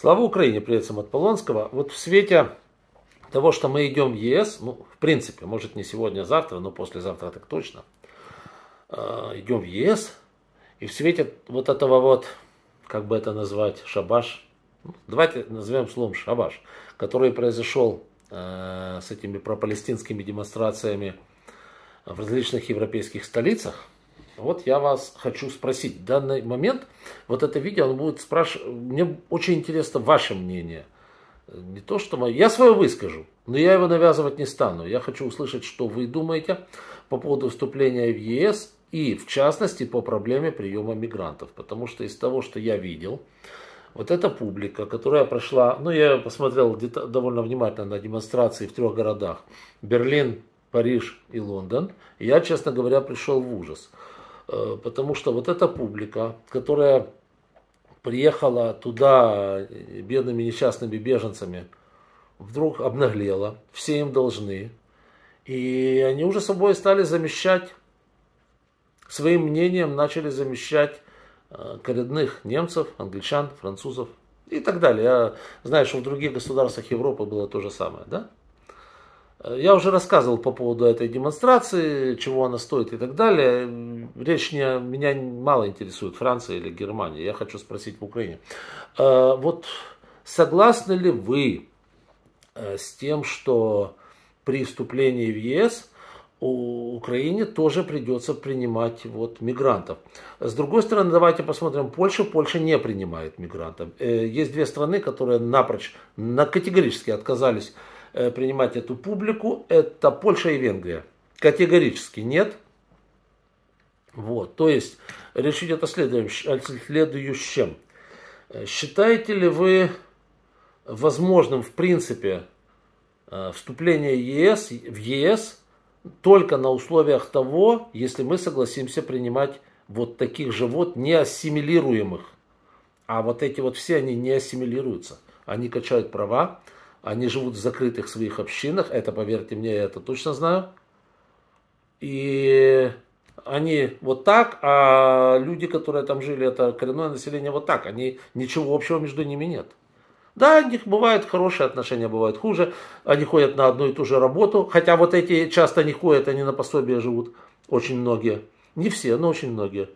Слава Украине, привет всем от Полонского. Вот в свете того, что мы идем в ЕС, ну, в принципе, может не сегодня, а завтра, но послезавтра так точно, э, идем в ЕС, и в свете вот этого вот, как бы это назвать, шабаш, ну, давайте назовем словом шабаш, который произошел э, с этими пропалестинскими демонстрациями в различных европейских столицах – вот я вас хочу спросить. В данный момент вот это видео, оно будет спрашивать... Мне очень интересно ваше мнение. Не то, что мое. Я свое выскажу, но я его навязывать не стану. Я хочу услышать, что вы думаете по поводу вступления в ЕС и, в частности, по проблеме приема мигрантов. Потому что из того, что я видел, вот эта публика, которая прошла... Ну, я посмотрел довольно внимательно на демонстрации в трех городах. Берлин, Париж и Лондон. я, честно говоря, пришел в ужас. Э, потому что вот эта публика, которая приехала туда э, бедными несчастными беженцами, вдруг обнаглела, все им должны, и они уже собой стали замещать, своим мнением начали замещать э, коренных немцев, англичан, французов и так далее. Я знаю, что в других государствах Европы было то же самое, да? Я уже рассказывал по поводу этой демонстрации, чего она стоит и так далее речь не, меня мало интересует Франция или Германия. Я хочу спросить в Украине. А, вот согласны ли вы э, с тем, что при вступлении в ЕС Украине тоже придется принимать вот мигрантов. С другой стороны, давайте посмотрим Польшу. Польша не принимает мигрантов. Э, есть две страны, которые напрочь, на категорически отказались э, принимать эту публику. Это Польша и Венгрия. Категорически нет – вот. То есть решить это следующим. следующим. Э, считаете ли вы возможным, в принципе, э, вступление ЕС, в ЕС только на условиях того, если мы согласимся принимать вот таких же вот неассимилируемых. А вот эти вот все, они не ассимилируются. Они качают права, они живут в закрытых своих общинах, это, поверьте мне, я это точно знаю. И они вот так, а люди, которые там жили, это коренное население вот так. Они ничего общего между ними нет. Да, у них бывают хорошие отношения, бывают хуже. Они ходят на одну и ту же работу. Хотя вот эти часто не ходят, они на пособие живут. Очень многие. Не все, но очень многие.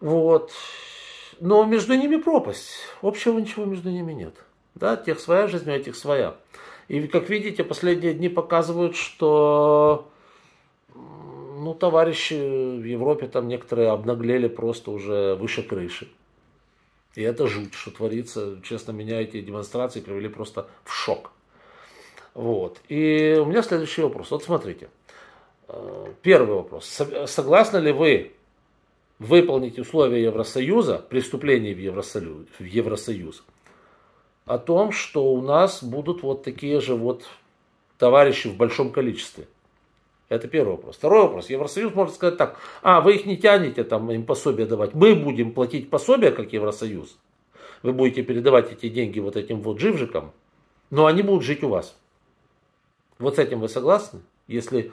Вот. Но между ними пропасть. Общего ничего между ними нет. Да, тех своя жизнь, а у этих своя. И как видите, последние дни показывают, что ну, товарищи в Европе там некоторые обнаглели просто уже выше крыши. И это жуть, что творится. Честно, меня эти демонстрации привели просто в шок. Вот. И у меня следующий вопрос. Вот смотрите. Э, первый вопрос. Согласны ли вы выполнить условия Евросоюза, преступлений в Евросоюз, в Евросоюз, о том, что у нас будут вот такие же вот товарищи в большом количестве – это первый вопрос. Второй вопрос. Евросоюз может сказать так, а вы их не тянете там им пособие давать, мы будем платить пособие, как Евросоюз. Вы будете передавать эти деньги вот этим вот живжикам, но они будут жить у вас. Вот с этим вы согласны? Если,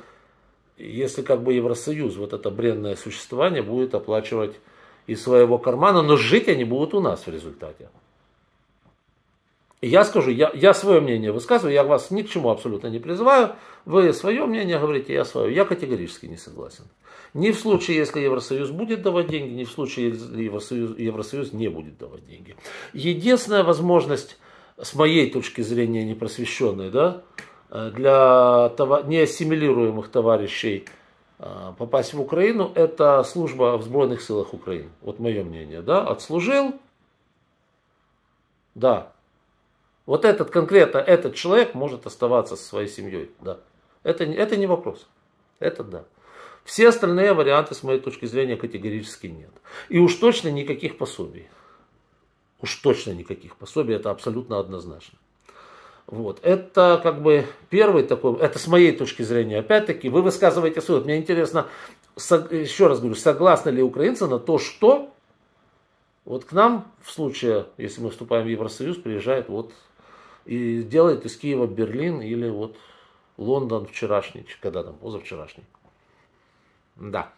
если как бы Евросоюз, вот это бренное существование будет оплачивать из своего кармана, но жить они будут у нас в результате. Я скажу, я, я свое мнение высказываю, я вас ни к чему абсолютно не призываю. Вы свое мнение говорите, я свое. Я категорически не согласен. Ни в случае, если Евросоюз будет давать деньги, ни в случае, если Евросоюз, Евросоюз не будет давать деньги. Единственная возможность, с моей точки зрения непросвещенной, да, для товар... неассимилируемых товарищей а, попасть в Украину, это служба в сбройных силах Украины. Вот мое мнение, да, отслужил, да, вот этот конкретно, этот человек может оставаться со своей семьей, да. Это, это не вопрос. Это да. Все остальные варианты, с моей точки зрения, категорически нет. И уж точно никаких пособий. Уж точно никаких пособий, это абсолютно однозначно. Вот. Это как бы первый такой, это с моей точки зрения, опять-таки, вы высказываете свой. Мне интересно, еще раз говорю, согласны ли украинцы на то, что вот к нам в случае, если мы вступаем в Евросоюз, приезжает вот и сделает из Киева Берлин или вот Лондон вчерашний, когда там, позавчерашний. Да.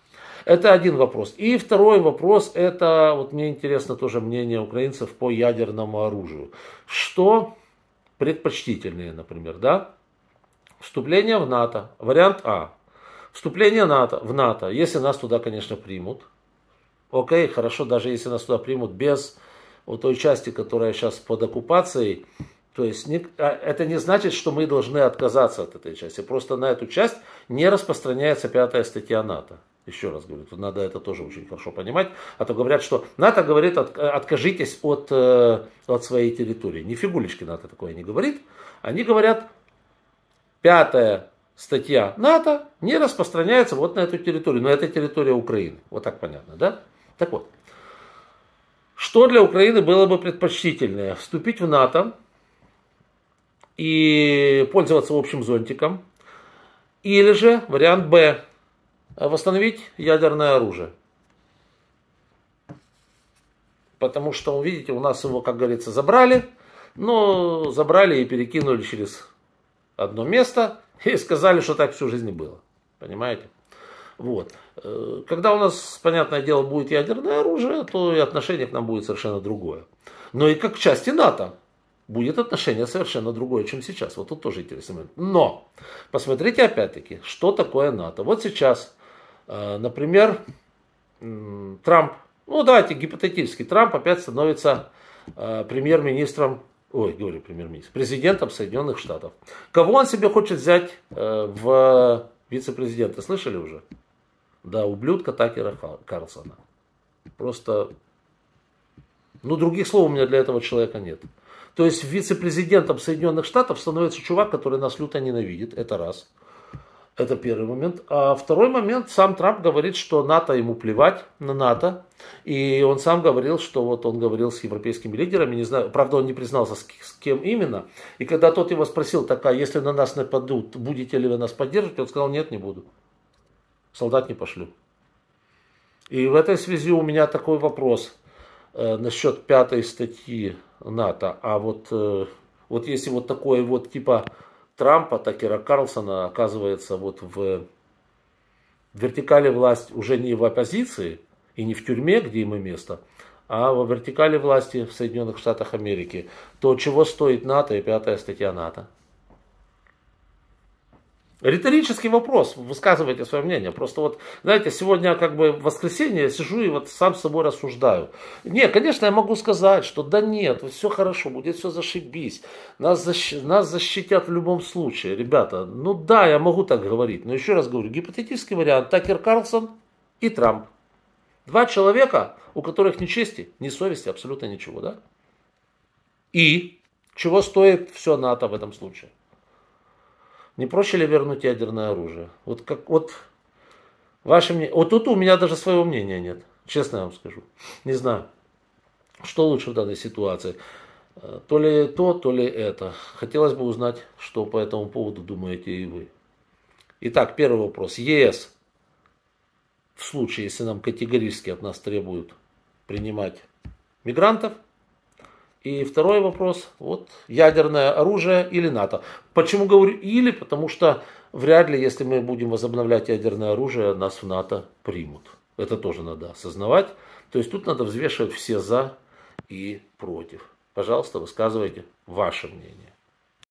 Это один вопрос. И второй вопрос, это вот мне интересно тоже мнение украинцев по ядерному оружию. Что предпочтительнее, например, да? Вступление в НАТО, вариант А. Вступление НАТО, в НАТО, если нас туда, конечно, примут. Окей, хорошо, даже если нас туда примут без вот той части, которая сейчас под оккупацией, то есть а, это не значит, что мы должны отказаться от этой части. Просто на эту часть не распространяется пятая статья НАТО. Еще раз говорю, надо это тоже очень хорошо понимать. А то говорят, что НАТО говорит, откажитесь от, э, от своей территории. Не фигулечки НАТО такое не говорит. Они говорят, пятая статья НАТО не распространяется вот на эту территорию. Но это территория Украины. Вот так понятно, да? Так вот. Что для Украины было бы предпочтительнее? Вступить в НАТО и пользоваться общим зонтиком. Или же вариант Б. Восстановить ядерное оружие. Потому что, видите, у нас его, как говорится, забрали. Но забрали и перекинули через одно место. И сказали, что так всю жизнь и было. Понимаете? Вот. Э, когда у нас, понятное дело, будет ядерное оружие, то и отношение к нам будет совершенно другое. Но и как к части НАТО будет отношение совершенно другое, чем сейчас. Вот тут тоже интересный момент. Но посмотрите опять-таки, что такое НАТО. Вот сейчас, э, например, Трамп, ну давайте гипотетически, Трамп опять становится э, премьер-министром, ой, говорю премьер-министр, президентом Соединенных Штатов. Кого он себе хочет взять э, в вице-президента, слышали уже? Да, ублюдка Такера Карлсона. Просто, ну других слов у меня для этого человека нет. То есть вице-президентом Соединенных Штатов становится чувак, который нас люто ненавидит. Это раз. Это первый момент. А второй момент, сам Трамп говорит, что НАТО ему плевать на НАТО. И он сам говорил, что вот он говорил с европейскими лидерами, не знаю, правда он не признался с, кем именно. И когда тот его спросил, такая, если на нас нападут, будете ли вы нас поддерживать, он сказал, нет, не буду. Солдат не пошлю. И в этой связи у меня такой вопрос э, насчет пятой статьи НАТО. А вот, э, вот если вот такое вот типа Трампа, Такера Карлсона оказывается вот в вертикали власть уже не в оппозиции и не в тюрьме, где ему место, а в вертикали власти в Соединенных Штатах Америки, то чего стоит НАТО и пятая статья НАТО? Риторический вопрос, высказывайте свое мнение. Просто вот, знаете, сегодня как бы воскресенье я сижу и вот сам с собой рассуждаю. Не, конечно, я могу сказать, что да нет, все хорошо, будет все зашибись. Нас, защ... нас защитят в любом случае, ребята. Ну да, я могу так говорить, но еще раз говорю, гипотетический вариант. Такер Карлсон и Трамп. Два человека, у которых ни чести, ни совести, абсолютно ничего, да? И чего стоит все НАТО в этом случае? Не проще ли вернуть ядерное оружие? Вот как вот ваше мнение. Вот тут у меня даже своего мнения нет. Честно я вам скажу. Не знаю, что лучше в данной ситуации. Э, то ли то, то ли это. Хотелось бы узнать, что по этому поводу думаете и вы. Итак, первый вопрос. ЕС в случае, если нам категорически от нас требуют принимать мигрантов – и второй вопрос, вот ядерное оружие или НАТО. Почему говорю или, потому что вряд ли, если мы будем возобновлять ядерное оружие, нас в НАТО примут. Это тоже надо осознавать. То есть тут надо взвешивать все за и против. Пожалуйста, высказывайте ваше мнение.